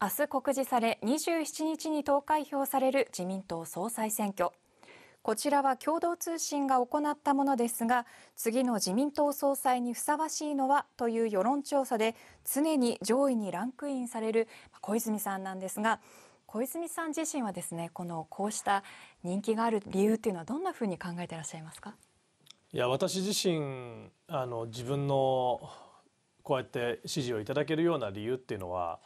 明日告示され27日に投開票される自民党総裁選挙こちらは共同通信が行ったものですが次の自民党総裁にふさわしいのはという世論調査で常に上位にランクインされる小泉さんなんですが小泉さん自身はですねこのこうした人気がある理由というのはどんなふうに考えていらっしゃいますかいや私自身あの自分のこうやって支持をいただけるような理由っていうのは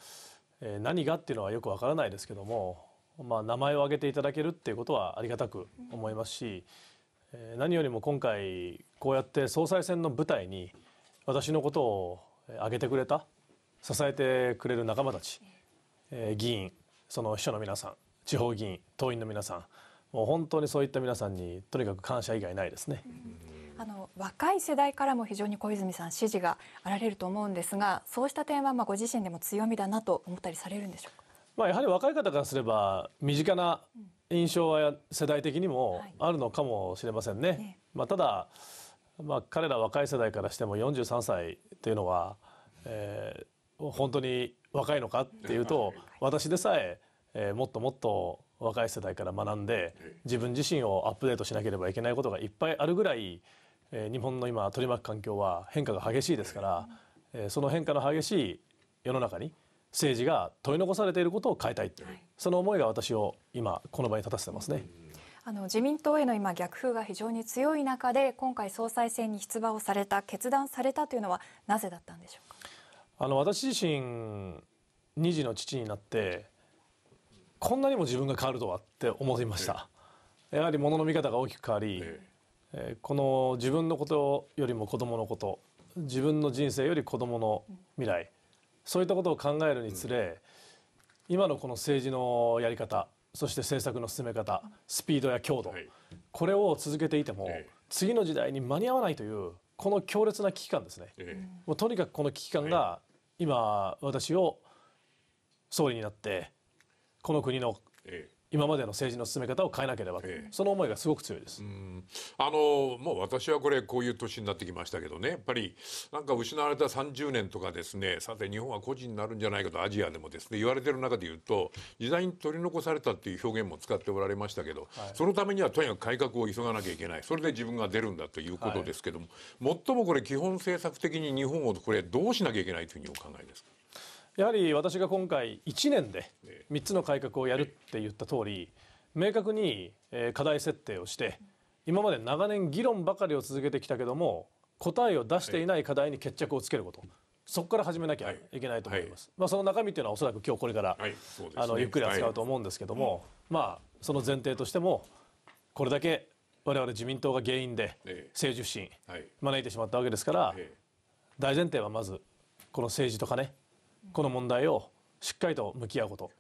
え何がっていうのはよくわからないですけども、まあ、名前を挙げていただけるっていうことはありがたく思いますし、え何よりも今回こうやって総裁選の舞台に私のことを挙げてくれた支えてくれる仲間たち、えー、議員その秘書の皆さん地方議員党員の皆さんもう本当にそういった皆さんにとにかく感謝以外ないですね。うんあの若い世代からも非常に小泉さん支持があられると思うんですがそうした点はまあご自身でも強みだなと思ったりされるんでしょうか、まあ、やはり若い方からすれば身近な印象は世代的にもあるのかもしれませんね。はい、まあ、ただ、まあ、彼ら若い世代からしても43歳というのは、えー、本当に若いのかっていうと私でさええー、もっともっと若い世代から学んで自分自身をアップデートしなければいけないことがいっぱいあるぐらいえ日本の今取り巻く環境は変化が激しいですから、えその変化の激しい世の中に政治が取り残されていることを変えたいという、その思いが私を今この場に立たせてますね。あの自民党への今逆風が非常に強い中で今回総裁選に出馬をされた決断されたというのはなぜだったんでしょうかあの私自身2児の父になってこんなにも自分が変わるとはって思いました、やはり物の見方が大きく変わり、えこの自分のことよりも子どものこと自分の人生より子どもの未来そういったことを考えるにつれ、今のこの政治のやり方そして政策の進め方スピードや強度、これを続けていても、次の時代に間に合わないというこの強烈な危機感ですね、もうとにかくこの危機感が今、私を総理になってこの国の今までの政治の進め方を変えなければ、ええ、その思いがすごく強いですあのもう私はこれこういう年になってきましたけどねやっぱりなんか失われた30年とかですねさて日本は個人になるんじゃないかとアジアでもですね言われてる中で言うと時代に取り残されたっていう表現も使っておられましたけど、はい、そのためにはとにかく改革を急がなきゃいけないそれで自分が出るんだということですけども、はい、最もこれ基本政策的に日本をこれどうしなきゃいけないというふうにお考えですかやはり私が今回1年で3つの改革をやるって言った通り明確に課題設定をして今まで長年議論ばかりを続けてきたけども答えを出していない課題に決着をつけることそこから始めなきゃいけないと思います、まあ、その中身というのはおそらく今日これから、あのゆっくり扱うと思うんですけども、まあ、その前提としてもこれだけ我々自民党が原因で政治不信招いてしまったわけですから大前提はまずこの政治とかねこの問題をしっかりと向き合うこと、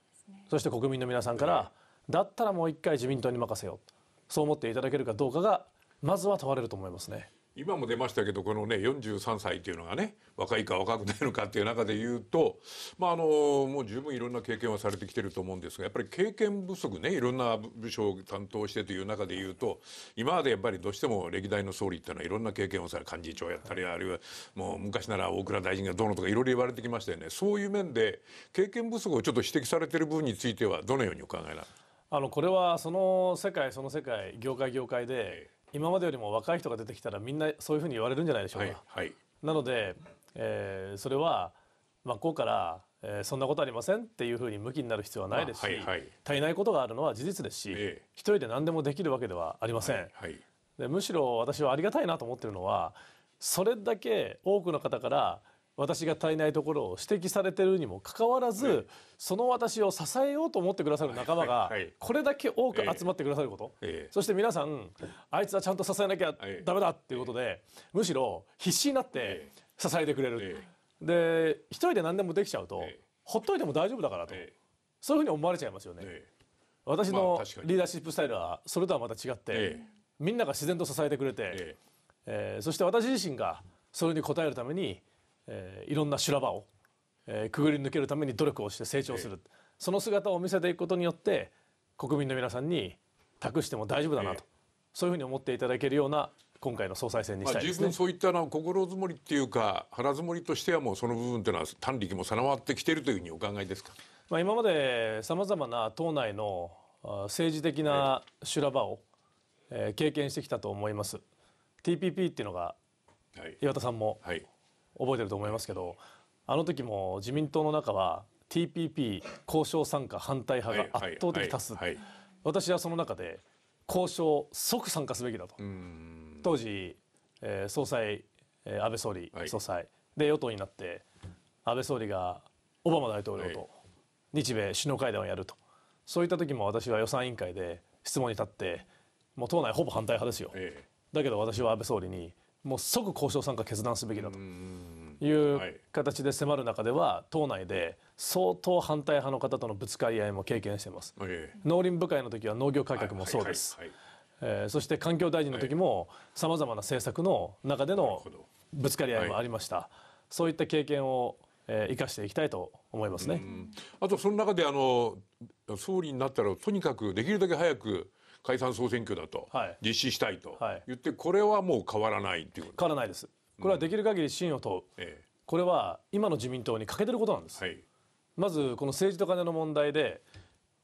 そして国民の皆さんからだったらもう一回自民党に任せようそう思っていただけるかどうかがまずは問われると思いますね。今も出ましたけどこのね43歳っていうのがね若いか若くないのかっていう中で言うと、まあ、あのもう十分いろんな経験はされてきてると思うんですがやっぱり経験不足ねいろんな部署を担当してという中で言うと今までやっぱりどうしても歴代の総理っていうのはいろんな経験をされ幹事長やったりあるいはもう昔なら大蔵大臣がどうのとかいろいろ言われてきましたよねそういう面で経験不足をちょっと指摘されてる部分についてはどのようにお考えなのあのこれはその世界その世界業界業界で今までよりも若い人が出てきたらみんなそういうふうに言われるんじゃないでしょうか。はいはい、なので、えー、それは真っ向から、えー、そんなことありませんっていうふうに向きになる必要はないですし、はいはい、足りないことがあるのは事実ですし、えー、一人で何でもできるわけではありません。はい、でむしろ私はありがたいなと思ってるのはそれだけ多くの方から私が足りないところを指摘されてるにもかかわらず、その私を支えようと思ってくださる仲間がこれだけ多く集まってくださること、ええ、そして皆さんあいつはちゃんと支えなきゃダメだっていうことで、え、むしろ必死になって支えてくれる、で一人で何でもできちゃうと、ほっといても大丈夫だからと、そういうふうに思われちゃいますよね。私のリーダーシップスタイルはそれとはまた違って、みんなが自然と支えてくれて、ええそして私自身がそれに応えるためにえー、いろんな修羅場を、えー、くぐり抜けるために努力をして成長する、ええ、その姿を見せていくことによって国民の皆さんに託しても大丈夫だなと、え、そういうふうに思っていただけるような今回の総裁選にしたい、ねまあ、十分そういったの心づもりっていうか腹づもりとしてはもうその部分というのは単力も定まってきているというふうにお考えですか、まあ、今までさまざまな党内の政治的な修羅場を、えー、経験してきたと思います。TPP っていうのが、はい、岩田さんも、はい覚えてると思いますけどあの時も自民党の中は TPP 交渉参加反対派が圧倒的多数、私はその中で交渉即参加すべきだと当時、えー、総裁、えー、安倍総理総裁、はい、で与党になって安倍総理がオバマ大統領と日米首脳会談をやると、そういった時も私は予算委員会で質問に立ってもう党内ほぼ反対派ですよ、だけど私は安倍総理にもう即交渉参加決断すべきだと。いう形で迫る中では党内で相当反対派の方とのぶつかり合いも経験しています、農林部会の時は農業改革もそうです、えー、そして環境大臣の時もさまざまな政策の中でのぶつかり合いもありました、はい、そういった経験を、え生かしていきたいと思いますねあとその中であの総理になったらとにかくできるだけ早く解散総選挙だと、はい、実施したいと言って、はい、これはもう変わらないっていう変わらないですこれはできる限り信を問う、ええ、これは今の自民党に欠けてることなんです、はい、まずこの政治と金の問題で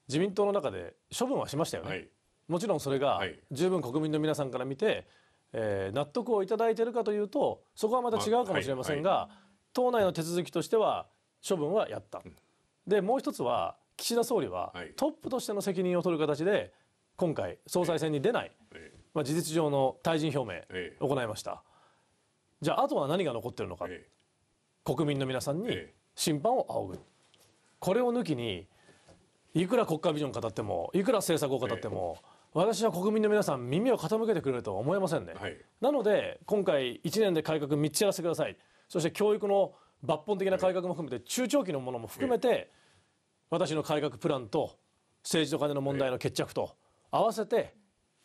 自民党の中で処分はしましたよね、はい、もちろんそれが十分国民の皆さんから見て、えー、納得をいただいているかというとそこはまた違うかもしれませんが、はいはい、党内の手続きとしては処分はやった、うん、でもう一つは岸田総理はトップとしての責任を取る形で今回総裁選に出ない、まあ、事実上の退陣表明を行いました、じゃああとは何が残ってるのか、ええ、国民の皆さんに審判を仰ぐ、これを抜きにいくら国家ビジョン語ってもいくら政策を語っても、私は国民の皆さん耳を傾けてくれるとは思えませんね、はい、なので今回1年で改革3つやらせてくださいそして教育の抜本的な改革も含めて中長期のものも含めて、私の改革プランと政治と金の問題の決着と合わせて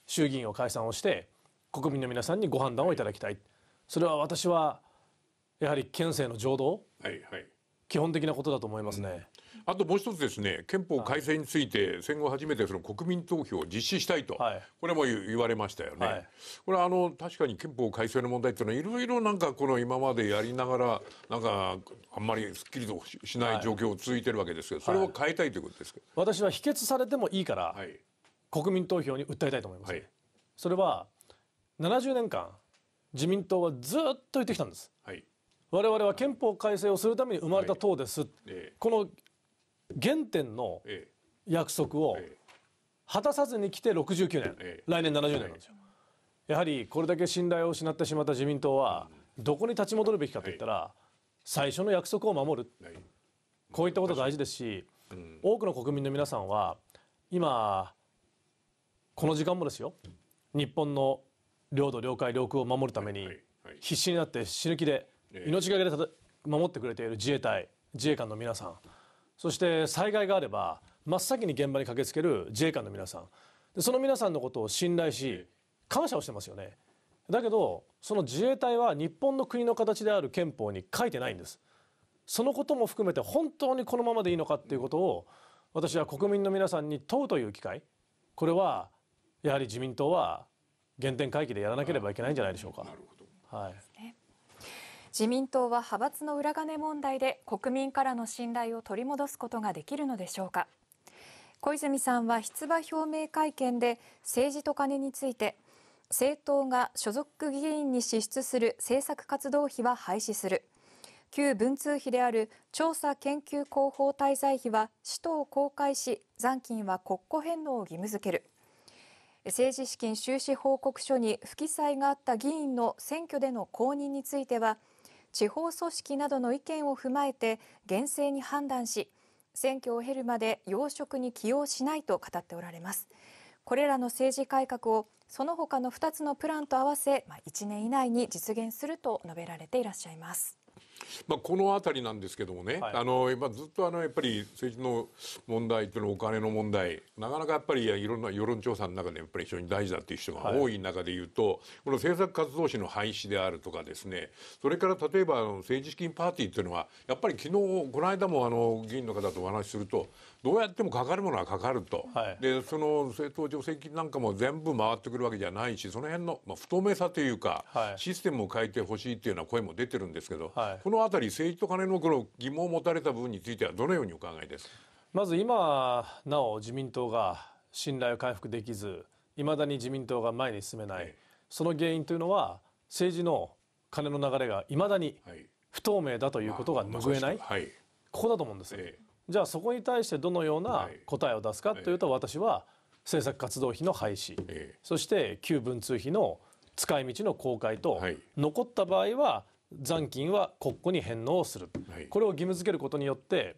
衆議院を解散をして国民の皆さんにご判断をいただきたい。それは私はやはり県政の浄土、はいはい、基本的なことだと思いますね。うん、あともう一つですね憲法改正について戦後初めてその国民投票を実施したいと、はい、これも言われましたよね、はい、これはあの確かに憲法改正の問題というのはいろいろなんかこの今までやりながらなんかあんまりすっきりとしない状況を続いてるわけですけど、それを変えたいということですか、はい、私は否決されてもいいから、はい、国民投票に訴えたいと思います、はい、それは70年間自民党はずっと言ってきたんです。はい、我々は憲法改正をするために生まれた党です、はい、この原点の約束を果たさずに来て69年、ええ、来年70年なんですよ。やはりこれだけ信頼を失ってしまった自民党はどこに立ち戻るべきかといったら最初の約束を守る、こういったことが大事ですし、多くの国民の皆さんは今この時間もですよ日本の領土領海領空を守るために必死になって死ぬ気で命がけで守ってくれている自衛隊自衛官の皆さんそして災害があれば真っ先に現場に駆けつける自衛官の皆さんでその皆さんのことを信頼し感謝をしてますよねだけどその自衛隊は日本の国の形である憲法に書いてないんですそのことも含めて本当にこのままでいいのかっていうことを私は国民の皆さんに問うという機会これはやはり自民党は原点回帰でやらなければいけないんじゃないでしょうか。はい、自民党は派閥の裏金問題で国民からの信頼を取り戻すことができるのでしょうか小泉さんは出馬表明会見で政治とカネについて政党が所属議員に支出する政策活動費は廃止する旧文通費である調査研究広報滞在費は使途を公開し残金は国庫返納を義務付ける政治資金収支報告書に不記載があった議員の選挙での公認については地方組織などの意見を踏まえて厳正に判断し選挙を経るまで要職に起用しないと語っておられますこれらの政治改革をその他の2つのプランと合わせ、まあ、1年以内に実現すると述べられていらっしゃいます。まあ、この辺りなんですけどもね、はい、あの今ずっとあのやっぱり政治の問題というのはお金の問題なかなかやっぱりいろんな世論調査の中でやっぱり非常に大事だっていう人が多い中で言うと、はい、この政策活動費の廃止であるとかですねそれから例えばあの政治資金パーティーというのはやっぱり昨日この間もあの議員の方とお話しするとどうやってもかかるものはかかると、はい、でその政党助成金なんかも全部回ってくるわけじゃないしその辺の、まあ、不透明さというか、システムを変えてほしいというような声も出てるんですけど、こののあたり政治と金のこの疑問を持たれた部分についてはどのようにお考えですまず今なお自民党が信頼を回復できずいまだに自民党が前に進めない、はい、その原因というのは政治の金の流れがいまだに不透明だということが拭えない、はい、ここだと思うんです、ええ、じゃあそこに対してどのような答えを出すかというと、私は政策活動費の廃止、そして旧文通費の使い道の公開と、残った場合は残金は国庫に返納をする、はい、これを義務付けることによって、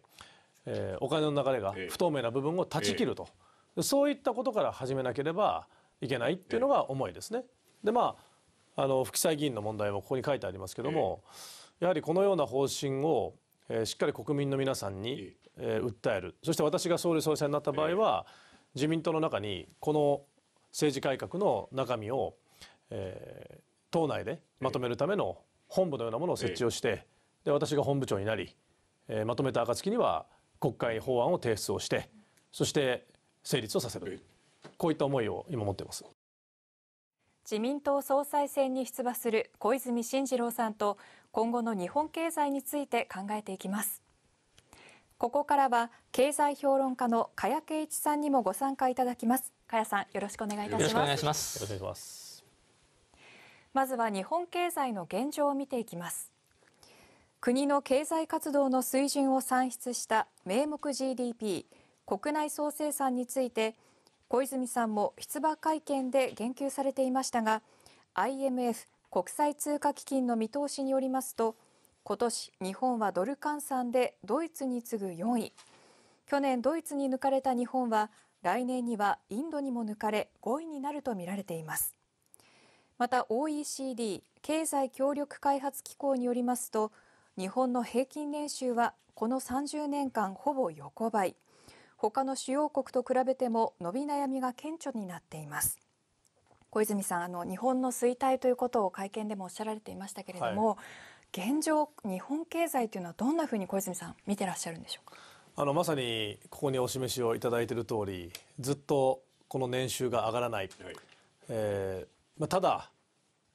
えー、お金の流れが不透明な部分を断ち切ると、えー、そういったことから始めなければいけないっていうのが思いですね。でまああの副裁議員の問題もここに書いてありますけども、えー、やはりこのような方針を、えー、しっかり国民の皆さんに、えー、訴えるそして私が総理総裁になった場合は、自民党の中にこの政治改革の中身を、えー、党内でまとめるための、本部のようなものを設置をして、で私が本部長になり、えー、まとめた暁には国会法案を提出をしてそして成立をさせるこういった思いを今持っています自民党総裁選に出馬する小泉進次郎さんと今後の日本経済について考えていきますここからは経済評論家の加谷圭一さんにもご参加いただきます加谷さんよろしくお願いいたしますよろしくお願いしますまずは日本経済の現状を見ていきます国の経済活動の水準を算出した名目 GDP 国内総生産について小泉さんも出馬会見で言及されていましたが IMF 国際通貨基金の見通しによりますと今年日本はドル換算でドイツに次ぐ4位去年ドイツに抜かれた日本は来年にはインドにも抜かれ5位になるとみられていますまた OECD 経済協力開発機構によりますと日本の平均年収はこの30年間ほぼ横ばい他の主要国と比べても伸び悩みが顕著になっています小泉さんあの日本の衰退ということを会見でもおっしゃられていましたけれども、はい、現状日本経済というのはどんなふうに小泉さん見てらっしゃるんでしょうかあのまさにここにお示しをいただいている通りずっとこの年収が上がらない、はい、えーまあ、ただ、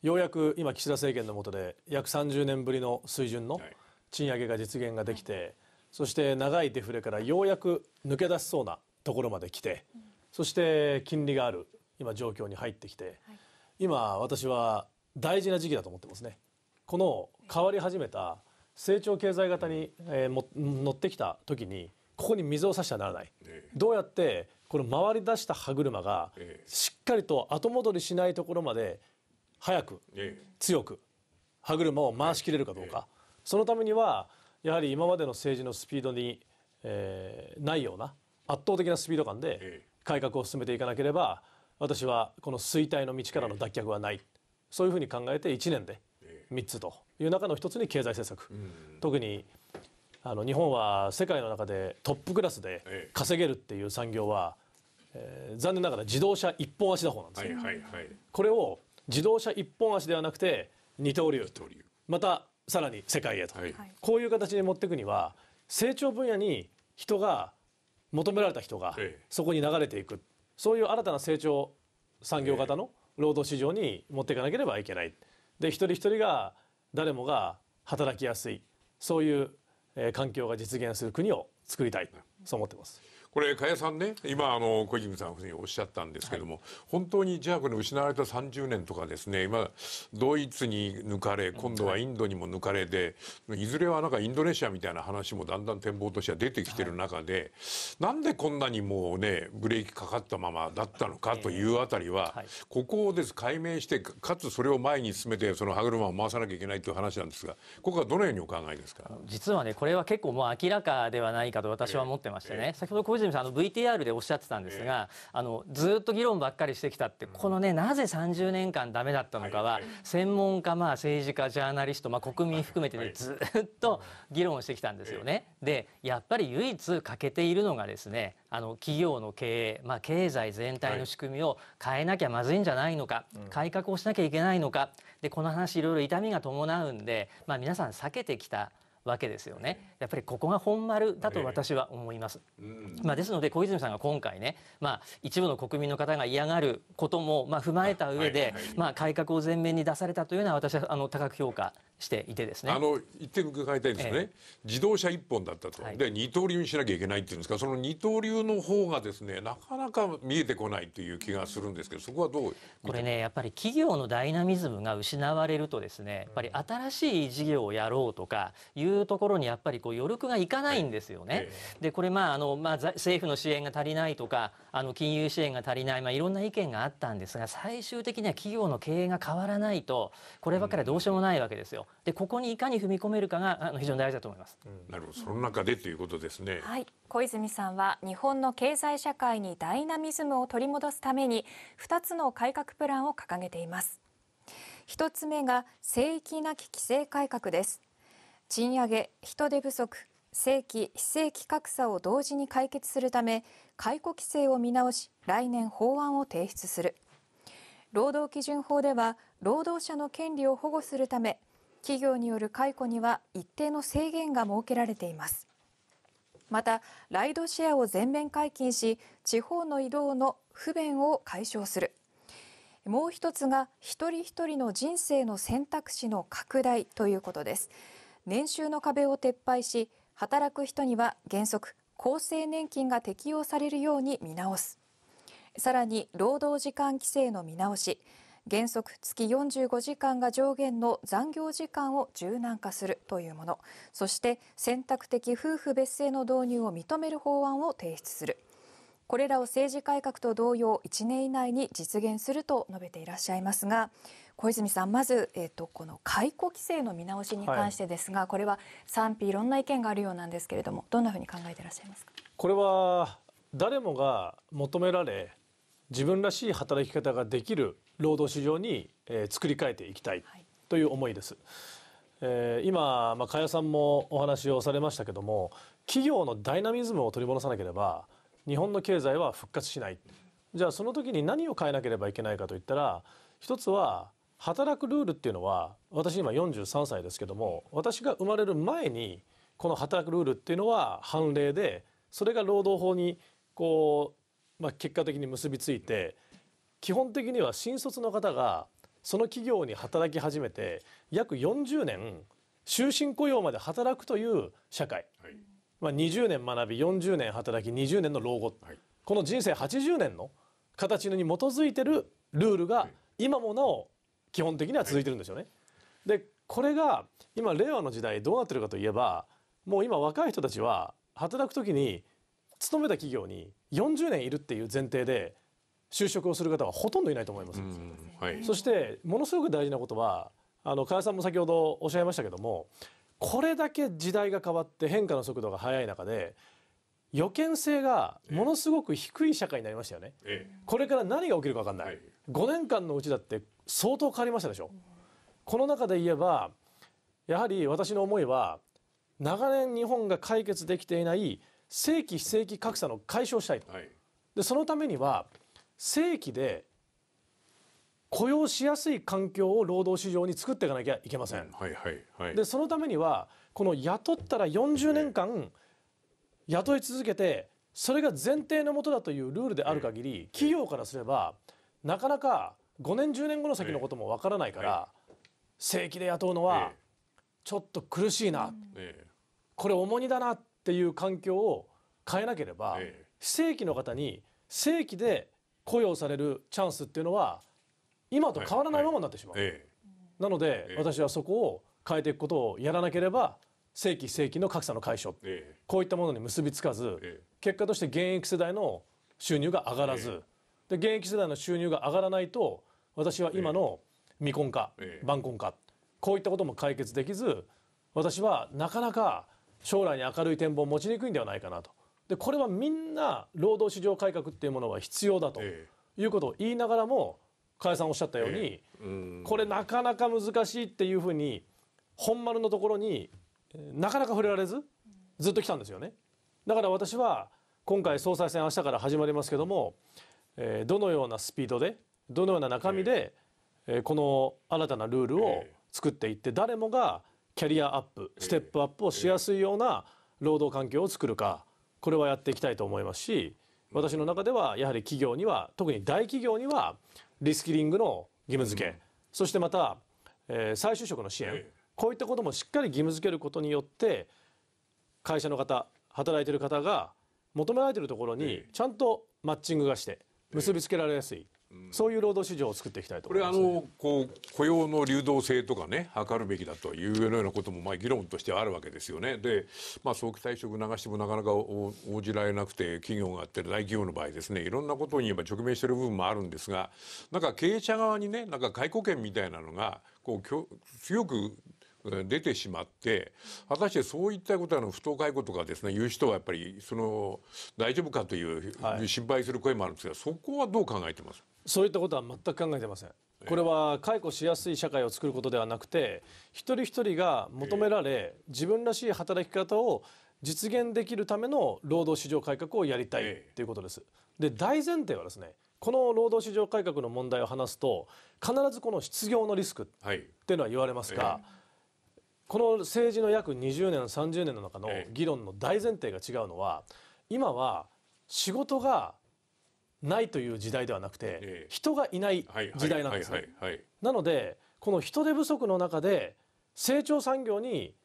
ようやく今、岸田政権の下で約30年ぶりの水準の賃上げが実現ができて、はい、そして長いデフレからようやく抜け出しそうなところまで来て、うん、そして金利がある今状況に入ってきて、はい、今私は大事な時期だと思ってますね。この変わり始めた成長経済型に、えー、も乗ってきた時にここに水を差してはならない。どうやってこの回り出した歯車がしっかりと後戻りしないところまで早く強く歯車を回しきれるかどうかそのためにはやはり今までの政治のスピードに、えー、ないような圧倒的なスピード感で改革を進めていかなければ私はこの衰退の道からの脱却はないそういうふうに考えて1年で3つという中の1つに経済政策特にあの日本は世界の中でトップクラスで稼げるっていう産業はえー、残念ながら自動車一本足打法なんですよ、はいはいはい、これを自動車一本足ではなくて二刀流またさらに世界へと、はい、こういう形で持っていくには成長分野に人が求められた人がそこに流れていく、ええ、そういう新たな成長産業型の労働市場に持っていかなければいけない。で一人一人が誰もが働きやすいそういう、えー、環境が実現する国を作りたいそう思ってます。これ加谷さんね今あの小泉さんおっしゃったんですけども、はい、本当にじゃあこれ失われた30年とかですね今ドイツに抜かれ今度はインドにも抜かれで、はい、いずれはなんかインドネシアみたいな話もだんだん展望としては出てきてる中で、はい、なんでこんなにもうねブレーキかかったままだったのかというあたりは、はい、ここをです解明してかつそれを前に進めてその歯車を回さなきゃいけないという話なんですがここはどのようにお考えですか実はねこれは結構もう明らかではないかと私は思ってましてね、えーえー、先ほどさんあの VTR でおっしゃってたんですが、えー、あのずっと議論ばっかりしてきたって、このねなぜ30年間ダメだったのかは、はいはい、専門家、まあ、政治家ジャーナリスト、まあ、国民含めてね、はい、ずっと議論してきたんですよね。えー、でやっぱり唯一欠けているのがですねあの企業の経営、まあ、経済全体の仕組みを変えなきゃまずいんじゃないのか、改革をしなきゃいけないのかでこの話いろいろ痛みが伴うんで、まあ、皆さん避けてきたわけですよね。やっぱりここが本丸だと私は思います。えー、まあ、ですので小泉さんが今回ね、まあ、一部の国民の方が嫌がることもまあ踏まえた上で、はいはい、まあ、改革を前面に出されたというのは私はあの高く評価していてですね。あの一点伺いたいですね、えー、自動車一本だったと、はい、で二刀流にしなきゃいけないっていうんですかその二刀流の方がですねなかなか見えてこないという気がするんですけどそこはどうこれねやっぱり企業のダイナミズムが失われるとですねやっぱり新しい事業をやろうとかいういうところにやっぱりこう余力がいかないんですよね。でこれまああの、まあ、政府の支援が足りないとかあの金融支援が足りない、まあ、いろんな意見があったんですが最終的には企業の経営が変わらないとこればっかりはどうしようもないわけですよ。でここにいかに踏み込めるかがあの非常に大事だと思います。なるほどその中でということですね。はい小泉さんは日本の経済社会にダイナミズムを取り戻すために2つの改革プランを掲げています。1つ目が聖域なき規制改革です。賃上げ、人手不足、正規・非正規格差を同時に解決するため解雇規制を見直し来年法案を提出する労働基準法では労働者の権利を保護するため企業による解雇には一定の制限が設けられていますまたライドシェアを全面解禁し地方の移動の不便を解消するもう一つが一人一人の人生の選択肢の拡大ということです。年収の壁を撤廃し働く人には原則厚生年金が適用されるように見直すさらに労働時間規制の見直し原則月45時間が上限の残業時間を柔軟化するというものそして選択的夫婦別姓の導入を認める法案を提出するこれらを政治改革と同様1年以内に実現すると述べていらっしゃいますが小泉さんまず、えーと、この解雇規制の見直しに関してですが、はい、これは賛否いろんな意見があるようなんですけれどもどんなふうに考えていらっしゃいますかこれは誰もが求められ自分らしい働き方ができる労働市場に、えー、作り変えていきたいという思いです。はい、えー、今、まあ、加谷さんもお話をされましたけども企業のダイナミズムを取り戻さなければ日本の経済は復活しないじゃあその時に何を変えなければいけないかといったら一つは働くルールっていうのは私今43歳ですけども私が生まれる前にこの働くルールっていうのは判例でそれが労働法にこう、まあ、結果的に結びついて基本的には新卒の方がその企業に働き始めて約40年終身雇用まで働くという社会、はい、まあ、20年学び40年働き20年の老後、はい、この人生80年の形に基づいてるルールが今もなお基本的には続いてるんですよね。でこれが今令和の時代どうなってるかといえばもう今若い人たちは働く時に勤めた企業に40年いるっていう前提で就職をする方はほとんどいないと思います。はい、そしてものすごく大事なことはあの加谷さんも先ほどおっしゃいましたけどもこれだけ時代が変わって変化の速度が速い中で予見性がものすごく低い社会になりましたよね、ええ、これから何が起きるか分かんない、はい、5年間のうちだって相当変わりましたでしょ。うこの中で言えばやはり私の思いは長年日本が解決できていない正規非正規格差の解消したいと、はい、でそのためには正規で雇用しやすい環境を労働市場に作っていかなきゃいけません、はいはいはい、でそのためにはこの雇ったら40年間雇い続けてそれが前提のもとだというルールである限り企業からすればなかなか5年10年後の先のこともわからないから、正規で雇うのはちょっと苦しいな、これ重荷だなっていう環境を変えなければ、非正規の方に正規で雇用されるチャンスっていうのは今と変わらないままになってしまう、なので、私はそこを変えていくことをやらなければ正規正規の格差の解消、こういったものに結びつかず、結果として現役世代の収入が上がらず、で現役世代の収入が上がらないと私は今の未婚化、晩婚化こういったことも解決できず私はなかなか将来に明るい展望を持ちにくいんではないかなとでこれはみんな労働市場改革っていうものは必要だということを言いながらも加谷さんおっしゃったように、これなかなか難しいっていうふうに本丸のところになかなか触れられずずっと来たんですよね。だから私は今回総裁選明日から始まりますけども、えー、どのようなスピードでどのような中身で、えー、この新たなルールを作っていって、誰もがキャリアアップステップアップをしやすいような労働環境を作るかこれはやっていきたいと思いますし私の中ではやはり企業には特に大企業にはリスキリングの義務付け、うん、そしてまた、えー、再就職の支援、こういったこともしっかり義務付けることによって会社の方働いてる方が求められてるところにちゃんとマッチングがして結びつけられやすい、そういう労働市場を作っていきたいと、ね、これあのこう雇用の流動性とかね図るべきだというようなこともまあ議論としてはあるわけですよね。で、まあ、早期退職流してもなかなか応じられなくて企業があって大企業の場合ですねいろんなことに今直面してる部分もあるんですがなんか経営者側にねなんか解雇権みたいなのがこう強く出てしまって果たしてそういったことあの不当解雇とかですね言う人はやっぱりその大丈夫かという心配する声もあるんですが、はい、そこはどう考えてますそういったことは全く考えてません。これは解雇しやすい社会を作ることではなくて一人一人が求められ自分らしい働き方を実現できるための労働市場改革をやりたいということです。で大前提はですねこの労働市場改革の問題を話すと必ずこの失業のリスクっていうのは言われますが。はいこの政治の約20年30年の中の議論の大前提が違うのは今は仕事がないという時代ではなくて、人がいない時代なんですね。なのでこの人手不足の中で成長産業に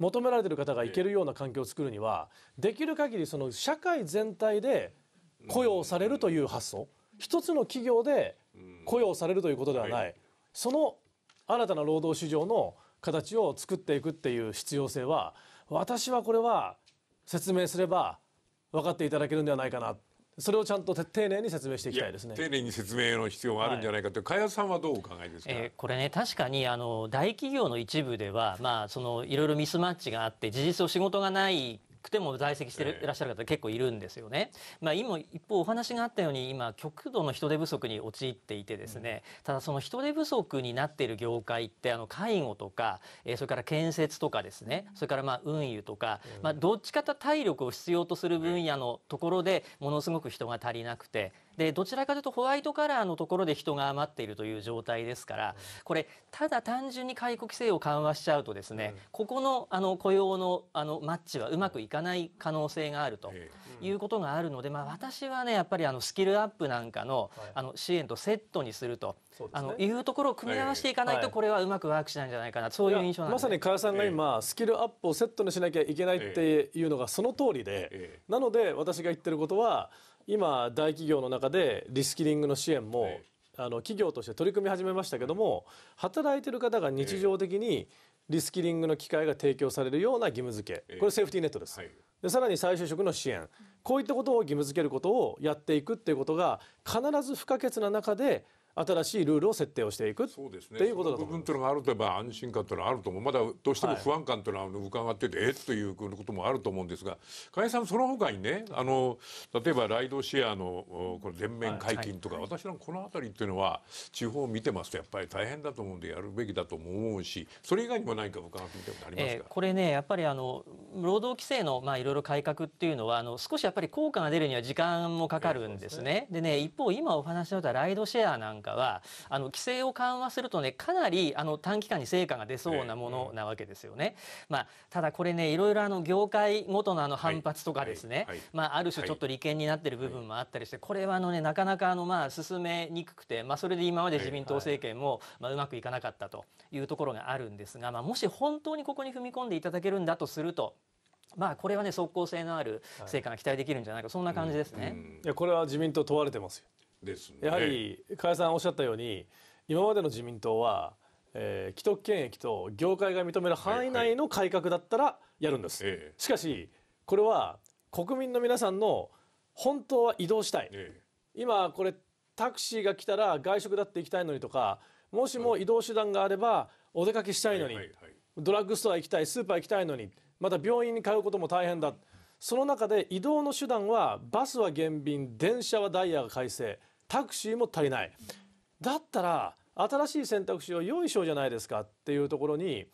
求められてる方がいけるような環境を作るにはできる限りその社会全体で雇用されるという発想一つの企業で雇用されるということではないその新たな労働市場の形を作っていくっていう必要性は私はこれは説明すれば分かっていただけるんではないかなそれをちゃんと丁寧に説明していきたいですね丁寧に説明の必要があるんじゃないかといはい、加谷さんはどうお考えですか、えー、これね確かにあの大企業の一部ではまあそのいろいろミスマッチがあって事実を仕事がないくても在籍していらっしゃる方結構いるんですよね。まあ、今一方お話があったように今極度の人手不足に陥っていてですね、うん、ただその人手不足になっている業界ってあの介護とか、えー、それから建設とかですねそれからまあ運輸とか、うん、まあ、どっちかと体力を必要とする分野のところでものすごく人が足りなくて。でどちらかというとホワイトカラーのところで人が余っているという状態ですからこれただ単純に解雇規制を緩和しちゃうとですね、うん、ここのあの雇用のあのマッチはうまくいかない可能性があるということがあるので、まあ、私はねやっぱりあのスキルアップなんかの,、あの支援とセットにすると、ね、あのいうところを組み合わせていかないとこれはうまくワークしないんじゃないかなそういう印象なんです、まさに加谷さんが今、スキルアップをセットにしなきゃいけないっていうのがその通りで、なので私が言ってることは今大企業の中でリスキリングの支援も、はい、あの企業として取り組み始めましたけども、働いてる方が日常的にリスキリングの機会が提供されるような義務付けこれセーフティーネットです、はい、でさらに再就職の支援こういったことを義務付けることをやっていくっていうことが必ず不可欠な中で新しいルールを設定をしていくそうです、ね、っていうことだと思部分というのがあるといえ安心感というのはあると思うまだどうしても不安感というのは伺ってて、はい、えということもあると思うんですが加谷さんそのほかにねあの例えばライドシェアのこれ全面解禁とか、はいはい、私らこの辺りというのは地方を見てますとやっぱり大変だと思うんでやるべきだと思うしそれ以外にも何か伺ってみたことありますか、えー、これねやっぱりあの労働規制のまあいろいろ改革っていうのはあの少しやっぱり効果が出るには時間もかかるんですね。えー、でね一方今お話しさライドシェアなんなかはあの規制を緩和するとねかなりあの短期間に成果が出そうなものなわけですよね。まあ、ただこれねいろいろあの業界ごとのあの反発とかですね、まあ、ある種ちょっと利権になってる部分もあったりして、これはあの、ね、なかなかあの、まあ、進めにくくて、まあ、それで今まで自民党政権も、まあ、うまくいかなかったというところがあるんですが、まあ、もし本当にここに踏み込んでいただけるんだとするとまあこれはね即効性のある成果が期待できるんじゃないか、はい、そんな感じですね、うんうん、いやこれは自民党問われてますよですね、やはり加谷さんおっしゃったように今までの自民党は、えー、既得権益と業界が認める範囲内の改革だったらやるんです、はいはい、しかしこれは国民の皆さんの本当は移動したい、ええ、今これタクシーが来たら外食だって行きたいのにとかもしも移動手段があればお出かけしたいのに、ドラッグストア行きたいスーパー行きたいのにまた病院に通うことも大変だその中で移動の手段はバスは減便電車はダイヤが改正タクシーも足りない。だったら新しい選択肢を用意しようじゃないですかっていうところに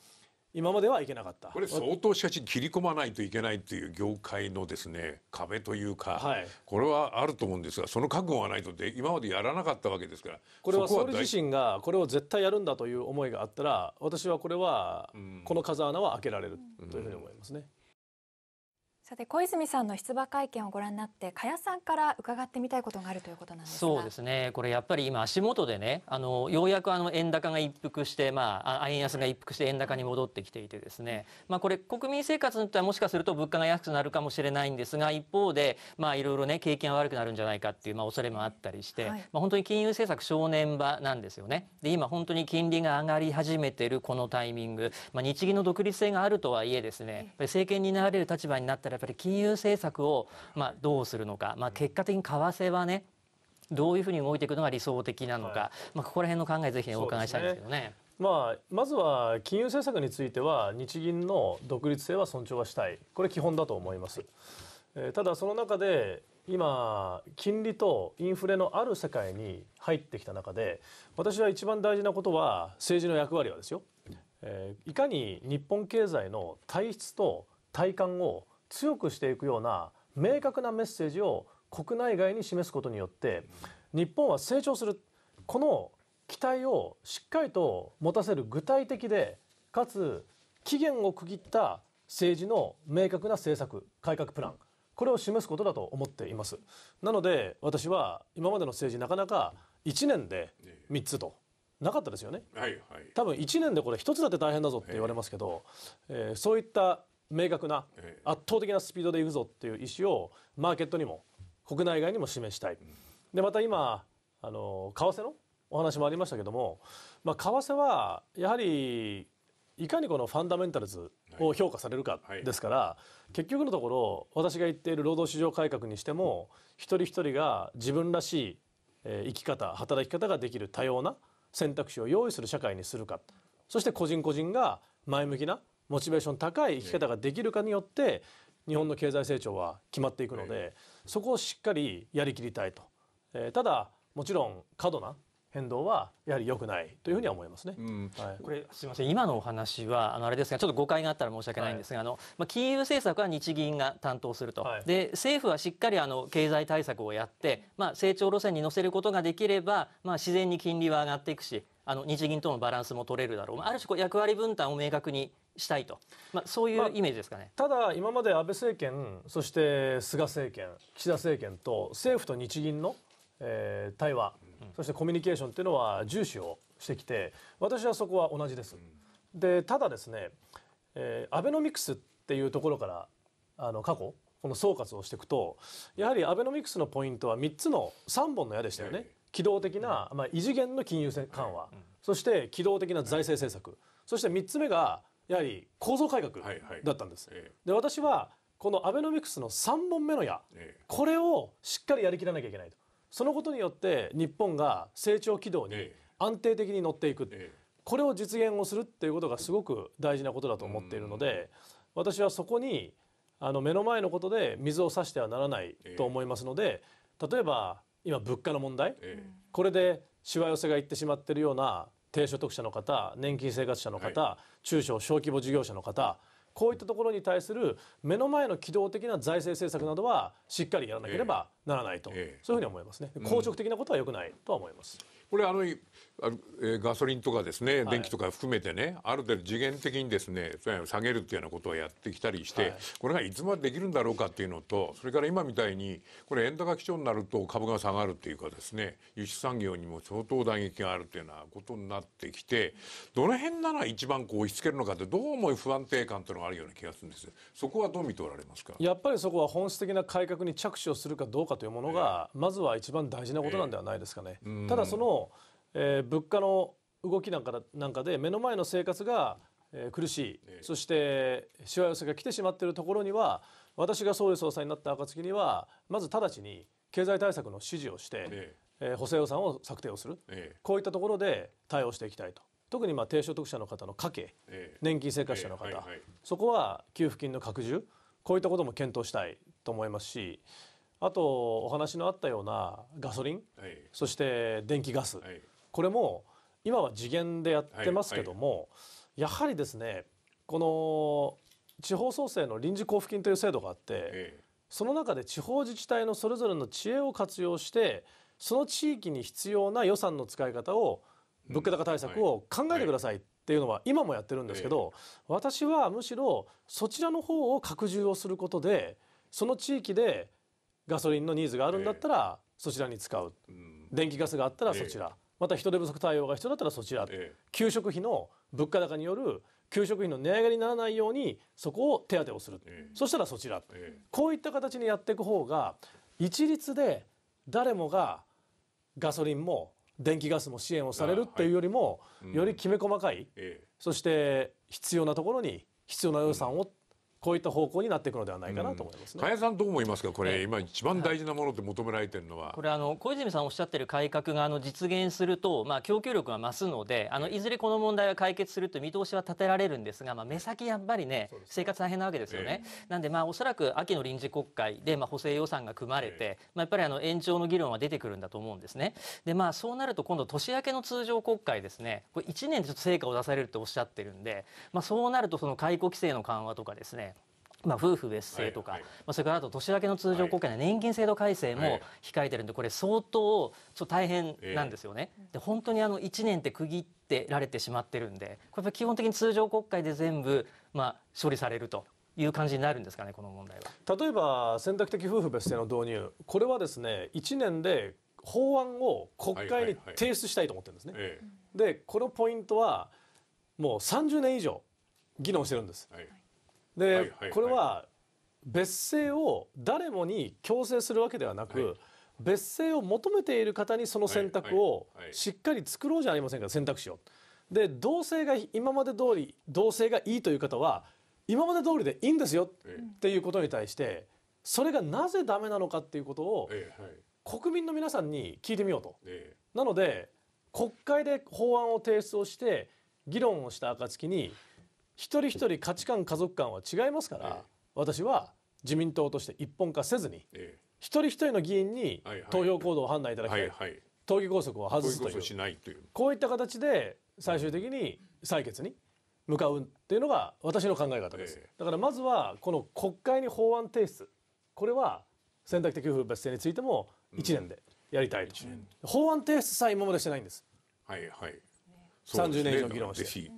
今まではいけなかったこれ相当しかし切り込まないといけないという業界のですね壁というか、はい、これはあると思うんですがその覚悟がないとで今までやらなかったわけですからこれは総理自身がこれを絶対やるんだという思いがあったら私はこれはこの風穴は開けられるというふうに思いますね。うんうんさて小泉さんの出馬会見をご覧になって加谷さんから伺ってみたいことがあるということなんですそうですねこれやっぱり今足元でねあのようやくあの円高が一服してまあ円安が一服して円高に戻ってきていてですねまあこれ国民生活にとってはもしかすると物価が安くなるかもしれないんですが一方でまあいろいろね景気が悪くなるんじゃないかっていうまあ恐れもあったりして、まあ本当に金融政策正念場なんですよねで今本当に金利が上がり始めてるこのタイミングまあ日銀の独立性があるとはいえですね政権になれる立場になったらっぱり金融政策を、まあ、どうするのか、まあ、結果的に為替はねどういうふうに動いていくのが理想的なのか、はい、まあ、ここら辺の考えぜひ、ね、お伺いしたいんですけどね。まあ、まずは金融政策については日銀の独立性は尊重はしたいこれ基本だと思います、えー、ただその中で今金利とインフレのある世界に入ってきた中で私は一番大事なことは政治の役割はですよ、えー、いかに日本経済の体質と体感を強くしていくような明確なメッセージを国内外に示すことによって日本は成長するこの期待をしっかりと持たせる具体的でかつ期限を区切った政治の明確な政策改革プランこれを示すことだと思っていますなので私は今までの政治なかなか1年で3つとなかったですよね、はいはい、多分1年でこれ1つだって大変だぞって言われますけど、えー、そういった明確な圧倒的なスピードでいくぞっていう意思をマーケットにも国内外にも示したい。でまた今あの為替のお話もありましたけども、まあ、為替はやはりいかにこのファンダメンタルズを評価されるかですから、はいはい、結局のところ私が言っている労働市場改革にしても一人一人が自分らしい、え生き方働き方ができる多様な選択肢を用意する社会にするかそして個人個人が前向きなモチベーション高い生き方ができるかによって日本の経済成長は決まっていくのでそこをしっかりやりきりたいと、えー、ただもちろん過度な変動はやはり良くないというふうには思いますね。うんはい、これすみません今のお話はあのあれですがちょっと誤解があったら申し訳ないんですが、はい、あのまあ金融政策は日銀が担当すると、はい、で政府はしっかりあの経済対策をやってまあ成長路線に乗せることができればまあ自然に金利は上がっていくし。あの日銀とのバランスも取れるだろう、ある種こう役割分担を明確にしたいと、まあ、そういうイメージですかね、まあ、ただ、今まで安倍政権、そして菅政権、岸田政権と政府と日銀の、えー、対話、そしてコミュニケーションというのは重視をしてきて、私はそこは同じです。でただですね、えー、アベノミクスっていうところからあの過去この総括をしていくとやはりアベノミクスのポイントは3つの3本の矢でしたよね。機動的な、まあ、異次元の金融緩和、そして機動的な財政政策、そして3つ目がやはり構造改革だったんです。はいはい、で私はこのアベノミクスの3本目の矢、えこれをしっかりやりきらなきゃいけないとそのことによって日本が成長軌道に安定的に乗っていく、え、これを実現をするっていうことがすごく大事なことだと思っているので私はそこにあの目の前のことで水を差してはならないと思いますので例えば今物価の問題、これでしわ寄せがいってしまってるような低所得者の方年金生活者の方、はい、中小小規模事業者の方こういったところに対する目の前の機動的な財政政策などはしっかりやらなければならないと、ええ、そういうふうに思いますね、硬直的なことは良くないとは思います。これあのえガソリンとかですね、電気とか含めてね、はい、ある程度次元的にですね下げるっていうようなことをやってきたりして、はい、これがいつまでできるんだろうかっていうのとそれから今みたいにこれ円高基調になると株が下がるっていうかですね輸出産業にも相当打撃があるっていうようなことになってきてどの辺なら一番こう押し付けるのかってどうも不安定感というのがあるような気がするんですそこはどう見ておられますかやっぱりそこは本質的な改革に着手をするかどうかというものが、えー、まずは一番大事なことなんではないですかね。えー、ただそのえー、物価の動きなんかなんかで目の前の生活が、えー、苦しい、そしてしわ寄せが来てしまっているところには私が総理総裁になった暁にはまず直ちに経済対策の指示をして、ええー、補正予算を策定をする、こういったところで対応していきたいと。特にまあ低所得者の方の家計、え年金生活者の方、えはいはい、そこは給付金の拡充こういったことも検討したいと思いますしあとお話のあったようなガソリン、はい、そして電気ガス、はい、これも今は次元でやってますけども、はいはい、やはりですねこの地方創生の臨時交付金という制度があって、ええ、その中で地方自治体のそれぞれの知恵を活用してその地域に必要な予算の使い方を物価高対策を考えてくださいっていうのは今もやってるんですけど、私はむしろそちらの方を拡充をすることでその地域でガソリンのニーズがあるんだったらそちらに使う、電気ガスがあったらそちら。また人手不足対応が必要だったらそちら、ええ、給食費の物価高による給食費の値上げにならないようにそこを手当てをする、え、そしたらそちら、こういった形にやっていく方が一律で誰もがガソリンも電気ガスも支援をされるっていうよりも、はい、よりきめ細かい、そして必要なところに必要な予算をこういった方向になっていくのではないかなと思います、ね、加谷さんどう思いますかこれ、今一番大事なものって求められてるのは、はい、これあの小泉さんおっしゃってる改革があの実現すると、まあ、供給力が増すのであのいずれこの問題は解決すると見通しは立てられるんですが、まあ、目先やっぱりね、生活大変なわけですよね、えー、なんでまあおそらく秋の臨時国会でまあ補正予算が組まれて、まあ、やっぱりあの延長の議論は出てくるんだと思うんですねでまあそうなると今度年明けの通常国会ですねこれ1年でちょっと成果を出されるとおっしゃってるんで、まあ、そうなるとその解雇規制の緩和とかですねまあ、夫婦別姓とか、はいはい、まあ、それからあと年明けの通常国会の年金制度改正も控えてるんで、これ相当ちょ大変なんですよね。えー、で本当にあの1年って区切ってられてしまってるんでこれ基本的に通常国会で全部、まあ、処理されるという感じになるんですかねこの問題は。例えば選択的夫婦別姓の導入これはですね1年で法案を国会に提出したいと思ってるんですね。はいはいはい、でこのポイントはもう30年以上議論してるんです。はいで、これは別姓を誰もに強制するわけではなく、別姓を求めている方にその選択をしっかり作ろうじゃありませんか選択肢を。で同性が今まで通り同性がいいという方は今まで通りでいいんですよっていうことに対してそれがなぜダメなのかっていうことを国民の皆さんに聞いてみようと。なので国会で法案を提出をして議論をした暁に一人一人価値観家族観は違いますから、私は自民党として一本化せずに、一人一人の議員に投票行動を判断いただきたい、はい党議拘束を外すというこういった形で最終的に採決に向かうっていうのが私の考え方です、だからまずはこの国会に法案提出これは選択的夫婦別姓についても1年でやりたいと、うん、法案提出さえ今までしてないんです、はいはい、30年以上議論して、ぜ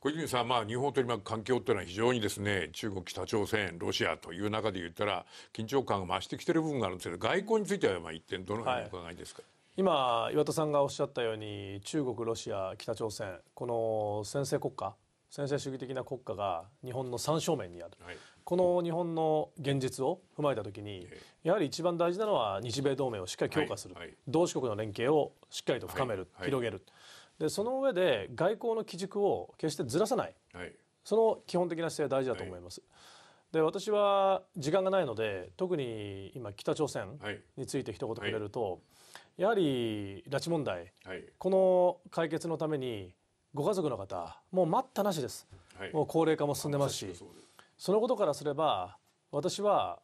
小泉さん、まあ、日本を取り巻く環境というのは非常にですね中国、北朝鮮、ロシアという中で言ったら緊張感が増してきている部分があるんですけど外交についてはまあ一点どのようにお考えですか、はい今岩田さんがおっしゃったように中国ロシア北朝鮮この専制国家専制主義的な国家が日本の三正面にある、はい、この日本の現実を踏まえた時にやはり一番大事なのは日米同盟をしっかり強化する、はいはい、同志国の連携をしっかりと深める、広げる。でその上で外交の基軸を決してずらさない、はい、その基本的な姿勢大事だと思います。はい、で私は時間がないので特に今北朝鮮について一言くれると、はい、やはり拉致問題、この解決のためにご家族の方もう待ったなしです、はい、もう高齢化も進んでますしそのことからすれば私は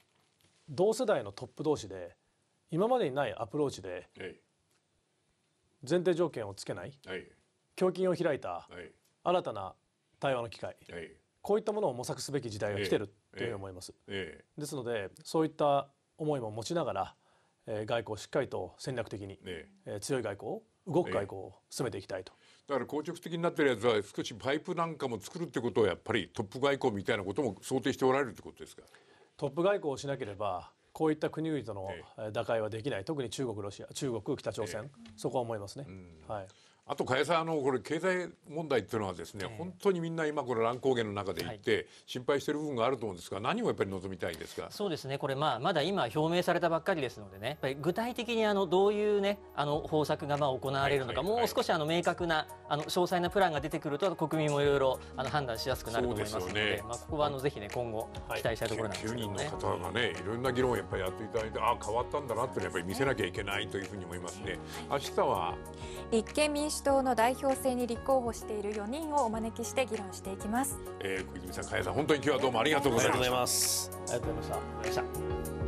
同世代のトップ同士で今までにないアプローチで前提条件をつけない、はい、胸筋を開いた、新たな対話の機会、こういったものを模索すべき時代が来てるというふうに思います。ええですのでそういった思いも持ちながら、えー、外交をしっかりと戦略的に、ええ強い外交を動く外交を進めていきたいと、だから硬直的になってるやつは少しパイプなんかも作るってことをやっぱりトップ外交みたいなことも想定しておられるってことですかトップ外交をしなければこういった国々との打開はできない、特に中国、ロシア、中国、北朝鮮、そこは思いますね。はいあと加谷さんあのこれ経済問題っていうのはですね、本当にみんな今この乱高下の中でいて、心配している部分があると思うんですが、はい、何をやっぱり望みたいですかそうですねこれ、まあ、まだ今表明されたばっかりですのでねやっぱり具体的にあのどういう、ね、あの方策がまあ行われるのか、もう少しあの明確なあの詳細なプランが出てくると国民もいろいろあの判断しやすくなると思いますので、ね、まあ、ここはあのぜひ、ね、今後期待したいところなんですけど、ね、はい、9人の方がねいろんな議論をやっぱりやっていただいてあ変わったんだなってやっぱり見せなきゃいけないというふうに思いますね。明日は立憲民主主党の代表制に立候補している4人をお招きして議論していきます、えー、小泉さん、加谷さん本当に今日はどうもありがとうございましたありがとうございました